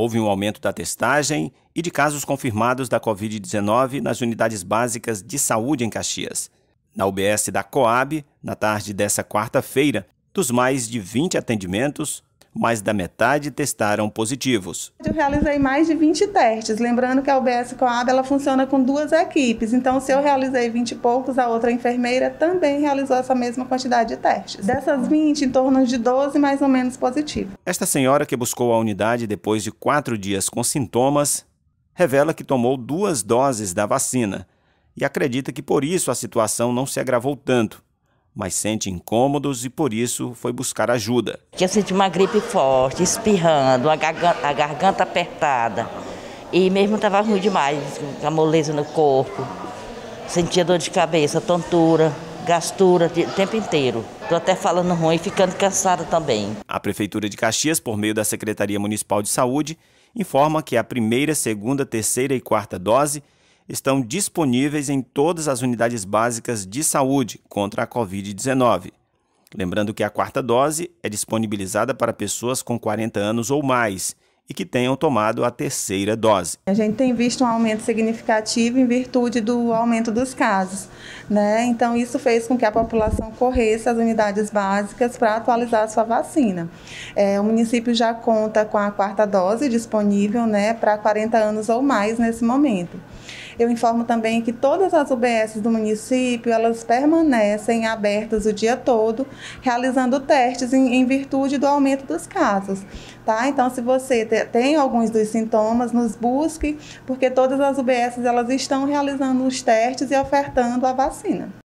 Houve um aumento da testagem e de casos confirmados da Covid-19 nas unidades básicas de saúde em Caxias. Na UBS da Coab, na tarde dessa quarta-feira, dos mais de 20 atendimentos, mais da metade testaram positivos. Eu realizei mais de 20 testes, lembrando que a UBS Coab ela funciona com duas equipes, então se eu realizei 20 e poucos, a outra enfermeira também realizou essa mesma quantidade de testes. Dessas 20, em torno de 12 mais ou menos positivos. Esta senhora que buscou a unidade depois de quatro dias com sintomas, revela que tomou duas doses da vacina e acredita que por isso a situação não se agravou tanto mas sente incômodos e por isso foi buscar ajuda. Eu senti uma gripe forte, espirrando, a garganta, a garganta apertada. E mesmo estava ruim demais, com a moleza no corpo. Sentia dor de cabeça, tontura, gastura o tempo inteiro. Estou até falando ruim e ficando cansada também. A Prefeitura de Caxias, por meio da Secretaria Municipal de Saúde, informa que a primeira, segunda, terceira e quarta dose estão disponíveis em todas as unidades básicas de saúde contra a Covid-19. Lembrando que a quarta dose é disponibilizada para pessoas com 40 anos ou mais e que tenham tomado a terceira dose. A gente tem visto um aumento significativo em virtude do aumento dos casos, né? Então isso fez com que a população corresse às unidades básicas para atualizar a sua vacina. É, o município já conta com a quarta dose disponível, né, para 40 anos ou mais nesse momento. Eu informo também que todas as UBSs do município, elas permanecem abertas o dia todo, realizando testes em, em virtude do aumento dos casos. Tá? Então, se você te, tem alguns dos sintomas, nos busque, porque todas as UBSs elas estão realizando os testes e ofertando a vacina.